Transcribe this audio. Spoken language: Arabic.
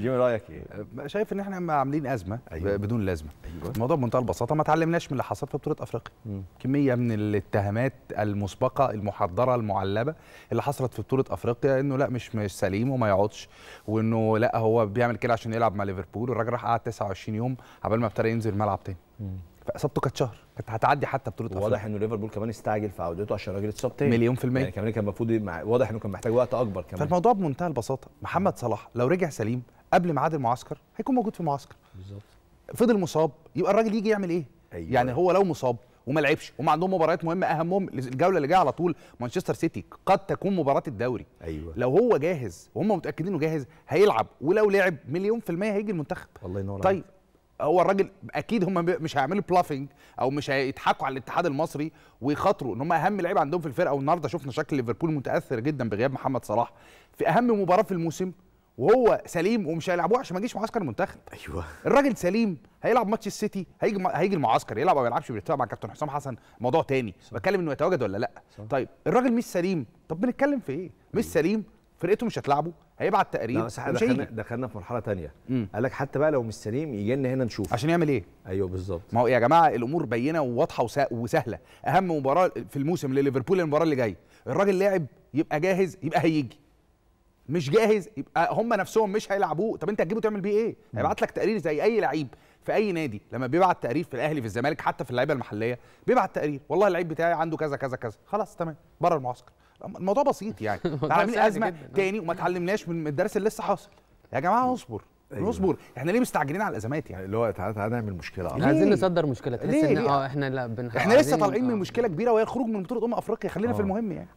جيمي رايك ايه؟ أه، شايف ان احنا عاملين ازمه أيوة. بدون لازمه أيوة. الموضوع بمنتهى البساطه ما تعلمناش من اللي حصل في بطوله افريقيا كميه من الاتهامات المسبقه المحضره المعلبه اللي حصلت في بطوله افريقيا انه لا مش مش سليم وما يقعدش وانه لا هو بيعمل كده عشان يلعب مع ليفربول والراجل راح قعد 29 يوم قبل ما ابتدى ينزل الملعب تاني فاصابته كانت شهر كانت هتعدي حتى بطوله افريقيا واضح انه ليفربول كمان استعجل في عودته عشان الراجل اتصاب تاني مليون في المية يعني كمان كان المفروض واضح انه كان محتاج وقت اكبر كمان فالموضوع بمنتهى البساطه محمد صلاح لو رجع سليم قبل ميعاد المعسكر هيكون موجود في المعسكر بالظبط فضل مصاب يبقى الراجل يجي يعمل ايه أيوة. يعني هو لو مصاب وما لعبش وما عندهم مباريات مهمه اهمهم الجوله اللي جايه على طول مانشستر سيتي قد تكون مباراه الدوري ايوه لو هو جاهز وهم متاكدين انه جاهز هيلعب ولو لعب مليون في الميه هيجي المنتخب الله ينور طيب هو الراجل اكيد هم مش هيعملوا بلافنج او مش هيضحكوا على الاتحاد المصري ويخاطروا ان هم اهم لعيب عندهم في الفرقه والنهارده شفنا شكل ليفربول متاثر جدا بغياب محمد صلاح في اهم مباراه في الموسم وهو سليم ومش هيلعبوه عشان ما يجيش معسكر المنتخب ايوه الراجل سليم هيلعب ماتش السيتي هيجي هيجي المعسكر يلعب او ما يلعبش بيتفق مع كابتن حسام حسن موضوع تاني صح. بتكلم انه يتواجد ولا لا صح. طيب الراجل مش سليم طب بنتكلم في ايه مش أيوة. سليم فرقته مش هتلعبه هيبعت تقرير بس دخلنا دخلنا في مرحله ثانيه قال لك حتى بقى لو مش سليم يجي لنا هنا نشوف عشان يعمل ايه ايوه بالظبط ما هو يا جماعه الامور بينه وواضحه وسهله اهم مباراه في الموسم لليفربول المباراه اللي جايه الراجل لاعب يبقى جاهز يبقى هيجي مش جاهز يبقى هم نفسهم مش هيلعبوه طب انت هتجيبه تعمل بيه ايه هيبعت لك تقرير زي اي لعيب في اي نادي لما بيبعت تقرير في الاهلي في الزمالك حتى في اللعيبه المحليه بيبعت تقرير والله اللعيب بتاعي عنده كذا كذا كذا خلاص تمام بره المعسكر الموضوع بسيط يعني عاملين ازمه تاني وما اتعلمناش من الدرس اللي لسه حاصل يا جماعه اصبر أيوة. نصبر احنا ليه مستعجلين على الازمات يعني اللي هو تعالى تعالى نعمل مشكله احنا عايزين نصدر مشكله تحس ان اه احنا لا احنا لسه طالعين من آه. مشكله كبيره وهي الخروج من بطوله امم افريقيا خلينا في آه. المهم يعني